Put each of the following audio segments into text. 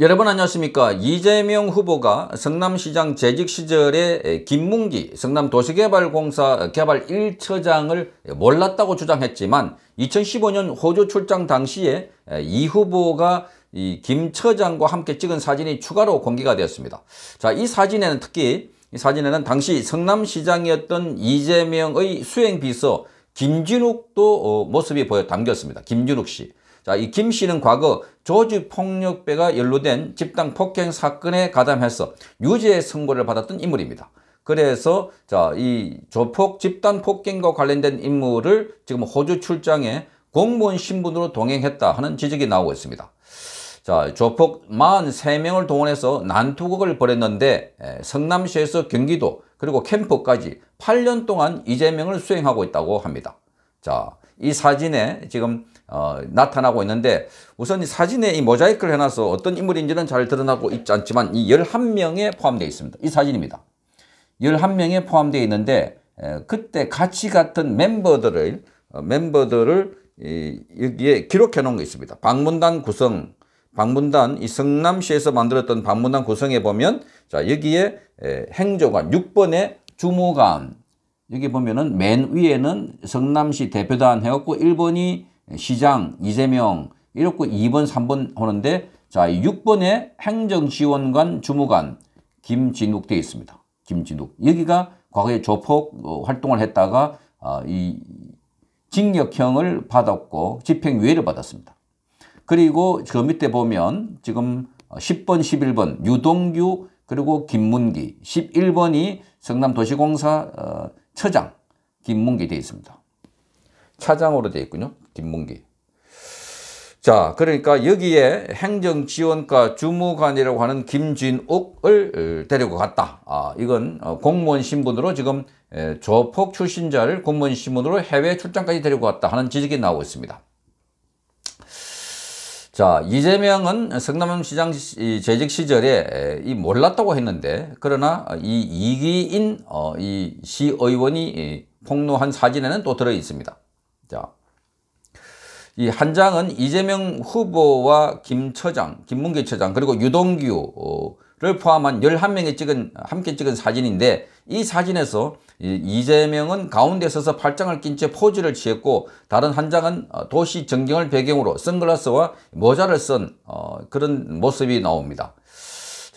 여러분 안녕하십니까 이재명 후보가 성남시장 재직 시절에 김문기 성남도시개발공사 개발 1처장을 몰랐다고 주장했지만 2015년 호주 출장 당시에 이 후보가 이김 처장과 함께 찍은 사진이 추가로 공개가 되었습니다 자이 사진에는 특히 이 사진에는 당시 성남시장이었던 이재명의 수행비서 김진욱도 어, 모습이 보여 담겼습니다 김진욱 씨 자, 이 김 씨는 과거 조직폭력배가 연루된 집단 폭행 사건에 가담해서 유죄 선고를 받았던 인물입니다. 그래서 자, 이 조폭 집단 폭행과 관련된 인물을 지금 호주 출장에 공무원 신분으로 동행했다 하는 지적이 나오고 있습니다. 자, 조폭 43명을 동원해서 난투극을 벌였는데 성남시에서 경기도 그리고 캠프까지 8년 동안 이재명을 수행하고 있다고 합니다. 자, 이 사진에 지금 어, 나타나고 있는데 우선 이 사진에 이 모자이크를 해놔서 어떤 인물인지는 잘 드러나고 있지 않지만 이 11명에 포함되어 있습니다. 이 사진입니다. 11명에 포함되어 있는데 에, 그때 같이 같은 멤버들을 어, 멤버들을 이, 여기에 기록해 놓은 게 있습니다. 방문단 구성, 방문단 이 성남시에서 만들었던 방문단 구성에 보면 자 여기에 에, 행조관 6번의 주무관 여기 보면은 맨 위에는 성남시 대표단 해갖고 1번이 시장 이재명 이렇고 2번 3번 하는데 자 6번에 행정지원관 주무관 김진욱 되어 있습니다. 김진욱 여기가 과거에 조폭 어, 활동을 했다가 어, 이 징역형을 받았고 집행유예를 받았습니다. 그리고 저 밑에 보면 지금 10번, 11번 유동규 그리고 김문기 11번이 성남도시공사 어, 처장 김문기 되어 있습니다. 차장으로 되어 있군요. 김문기. 자, 그러니까 여기에 행정지원과 주무관이라고 하는 김진옥을 어, 데리고 갔다. 아, 이건 어, 공무원 신분으로 지금 조폭 출신자를 공무원 신분으로 해외 출장까지 데리고 갔다 하는 지적이 나오고 있습니다. 자 이재명은 성남시장 재직 시절에 이 몰랐다고 했는데 그러나 이 이기인 어, 이 시의원이 폭로한 사진에는 또 들어 있습니다. 자. 이 한 장은 이재명 후보와 김 처장, 김문기 처장 그리고 유동규 어, 를 포함한 11명이 찍은 함께 찍은 사진인데 이 사진에서 이재명은 가운데 서서 팔짱을 낀 채 포즈를 취했고 다른 한 장은 어, 도시 전경을 배경으로 선글라스와 모자를 쓴 어, 그런 모습이 나옵니다.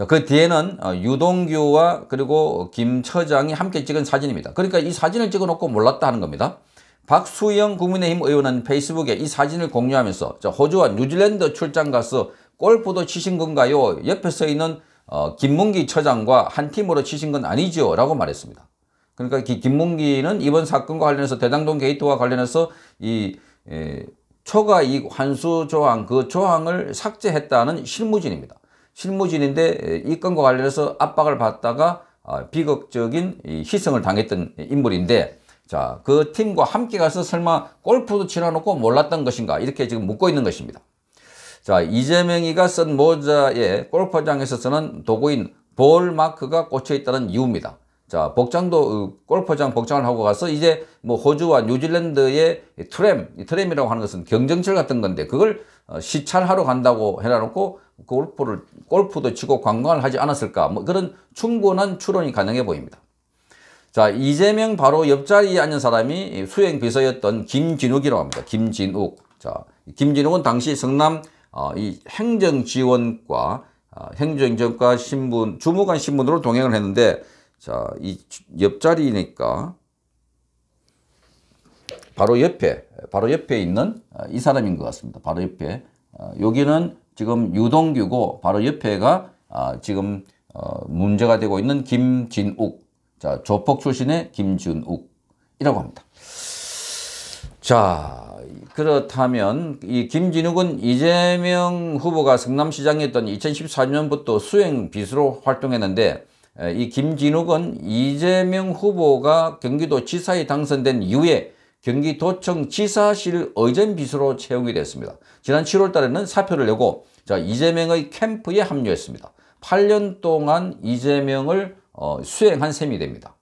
그 뒤에는 어, 유동규와 그리고 김 처장이 함께 찍은 사진입니다. 그러니까 이 사진을 찍어놓고 몰랐다 하는 겁니다. 박수영 국민의힘 의원은 페이스북에 이 사진을 공유하면서 호주와 뉴질랜드 출장 가서 골프도 치신 건가요? 옆에 서 있는 어, 김문기 처장과 한 팀으로 치신 건 아니죠 라고 말했습니다. 그러니까 김문기는 이번 사건과 관련해서 대장동 게이트와 관련해서 이 에, 초과 이익 환수 조항 그 조항을 삭제했다는 실무진입니다. 실무진인데 이 건과 관련해서 압박을 받다가 아, 비극적인 희생을 당했던 인물인데 자그 팀과 함께 가서 설마 골프도 치러놓고 몰랐던 것인가 이렇게 지금 묻고 있는 것입니다. 자, 이재명이가 쓴 모자에 골프장에서 쓰는 도구인 볼 마크가 꽂혀 있다는 이유입니다. 자, 복장도 어, 골프장 복장을 하고 가서 이제 뭐 호주와 뉴질랜드의 트램, 트램이라고 하는 것은 경쟁철 같은 건데 그걸 어, 시찰하러 간다고 해놔놓고 골프를 골프도 치고 관광을 하지 않았을까? 뭐 그런 충분한 추론이 가능해 보입니다. 자, 이재명 바로 옆자리에 앉은 사람이 수행 비서였던 김진욱이라고 합니다. 김진욱. 자, 김진욱은 당시 성남 어, 이 행정지원과 어, 행정정원과 신분 주무관 신분으로 동행을 했는데 자 이 옆자리니까 바로 옆에 바로 옆에 있는 어, 이 사람인 것 같습니다. 바로 옆에 여기는 지금 유동규고 바로 옆에가 아, 지금 문제가 되고 있는 김진욱 자 조폭 출신의 김준욱이라고 합니다. 자, 그렇다면 이 김진욱은 이재명 후보가 성남시장이었던 2014년부터 수행 비수로 활동했는데 이 김진욱은 이재명 후보가 경기도지사에 당선된 이후에 경기도청 지사실 의전 비수로 채용이 됐습니다. 지난 7월 달에는 사표를 내고 자 이재명의 캠프에 합류했습니다. 8년 동안 이재명을 어, 수행한 셈이 됩니다.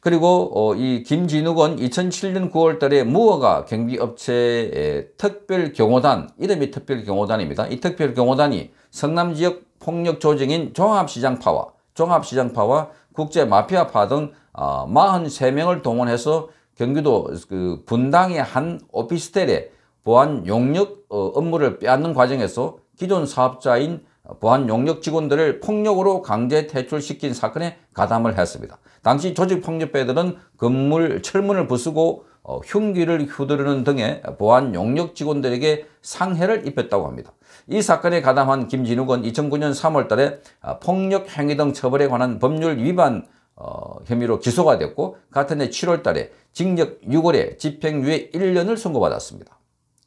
그리고 어, 이 김진욱은 2007년 9월 달에 무허가 경비업체 특별경호단, 이름이 특별경호단입니다. 이 특별경호단이 성남지역 폭력조직인 종합시장파와 종합시장파와 국제마피아파 등 어, 43명을 동원해서 경기도 그 분당의 한 오피스텔에 보안 용역 어, 업무를 빼앗는 과정에서 기존 사업자인 보안 용역 직원들을 폭력으로 강제 퇴출시킨 사건에 가담을 했습니다. 당시 조직폭력배들은 건물 철문을 부수고 어, 흉기를 휘두르는 등의 보안 용역 직원들에게 상해를 입혔다고 합니다. 이 사건에 가담한 김진욱은 2009년 3월 달에 아, 폭력 행위 등 처벌에 관한 법률 위반 어, 혐의로 기소가 됐고 같은 해 7월 달에 징역 6월에 집행유예 1년을 선고받았습니다.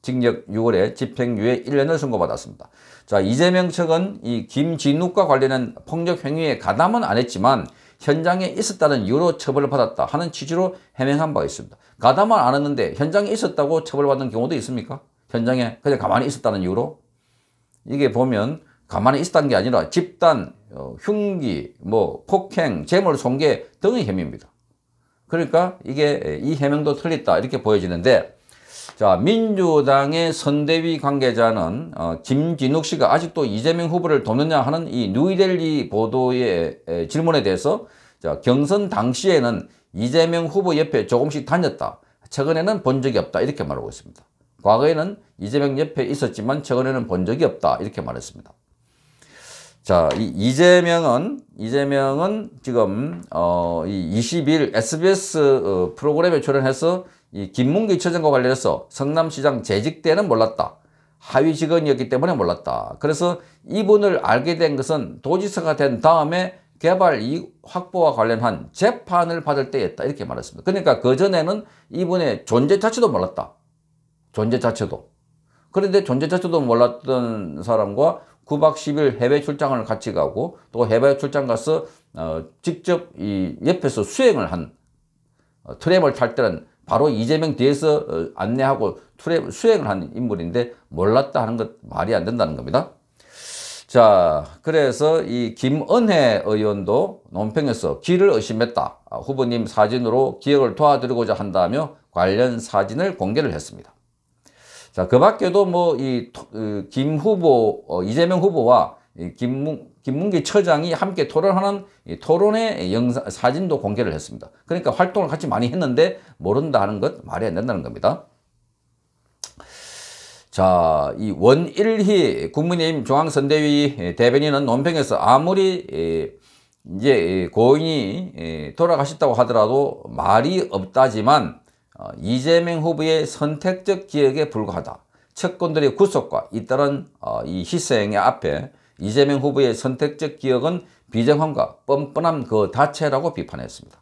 징역 6월에 집행유예 1년을 선고받았습니다. 자 이재명 측은 이 김진욱과 관련한 폭력 행위에 가담은 안 했지만 현장에 있었다는 이유로 처벌을 받았다 하는 취지로 해명한 바 있습니다. 가담은 안 했는데 현장에 있었다고 처벌받는 경우도 있습니까? 현장에 그냥 가만히 있었다는 이유로 이게 보면 가만히 있었다는 게 아니라 집단, 어, 흉기, 뭐 폭행, 재물 손괴 등의 혐의입니다. 그러니까 이게 이 해명도 틀렸다 이렇게 보여지는데 자, 민주당의 선대위 관계자는 어, 김진욱 씨가 아직도 이재명 후보를 돕느냐 하는 이 뉴이델리 보도의 에, 질문에 대해서 자, 경선 당시에는 이재명 후보 옆에 조금씩 다녔다. 최근에는 본 적이 없다. 이렇게 말하고 있습니다. 과거에는 이재명 옆에 있었지만 최근에는 본 적이 없다. 이렇게 말했습니다. 자, 이 이재명은, 이재명은 지금, 어, 이 20일 SBS 어, 프로그램에 출연해서 이 김문기 처장과 관련해서 성남시장 재직 때는 몰랐다. 하위 직원이었기 때문에 몰랐다. 그래서 이분을 알게 된 것은 도지사가 된 다음에 개발 이 확보와 관련한 재판을 받을 때였다. 이렇게 말했습니다. 그러니까 그전에는 이분의 존재 자체도 몰랐다. 존재 자체도. 그런데 존재 자체도 몰랐던 사람과 9박 10일 해외 출장을 같이 가고 또 해외 출장 가서 어, 직접 이 옆에서 수행을 한 어, 트램을 탈 때는 바로 이재명 뒤에서 어, 안내하고 수행을 한 인물인데 몰랐다 하는 것 말이 안 된다는 겁니다. 자, 그래서 이 김은혜 의원도 논평에서 길을 의심했다. 아, 후보님 사진으로 기억을 도와드리고자 한다며 관련 사진을 공개를 했습니다. 자, 그 밖에도 뭐, 이, 어, 김 후보, 어, 이재명 후보와 김, 김문기 처장이 함께 토론하는 토론의 영상, 사진도 공개를 했습니다. 그러니까 활동을 같이 많이 했는데 모른다 하는 것 말이 안 된다는 겁니다. 자, 이 원일희 국민의힘 중앙선대위 대변인은 논평에서 아무리 이제 고인이 돌아가셨다고 하더라도 말이 없다지만 어, 이재명 후보의 선택적 기억에 불과하다. 채권들의 구속과 잇따른 어, 이 희생의 앞에 이재명 후보의 선택적 기억은 비정함과 뻔뻔함 그 자체라고 비판했습니다.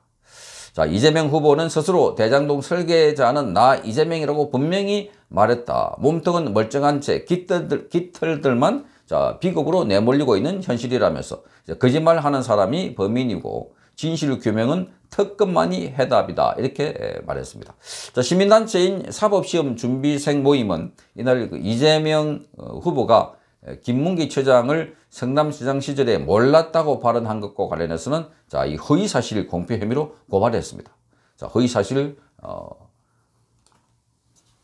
자, 이재명 후보는 스스로 대장동 설계자는 나 이재명이라고 분명히 말했다. 몸통은 멀쩡한 채깃들 깃털들만 자, 비극으로 내몰리고 있는 현실이라면서 거짓말하는 사람이 범인이고 진실 규명은 특급만이 해답이다 이렇게 말했습니다. 자, 시민단체인 사법시험 준비생 모임은 이날 그 이재명 어, 후보가 예, 김문기 처장을 성남시장 시절에 몰랐다고 발언한 것과 관련해서는 자, 이 허위사실 공표 혐의로 고발했습니다. 자, 허위사실 어,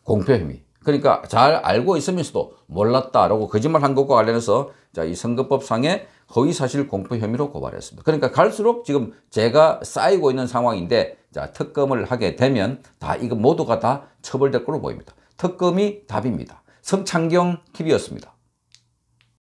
공표 혐의. 그러니까 잘 알고 있으면서도 몰랐다라고 거짓말한 것과 관련해서 자, 이 선거법상의 허위사실 공표 혐의로 고발했습니다. 그러니까 갈수록 지금 제가 쌓이고 있는 상황인데 자, 특검을 하게 되면 다 이거 모두가 다 처벌될 걸로 보입니다. 특검이 답입니다. 성창경 TV였습니다.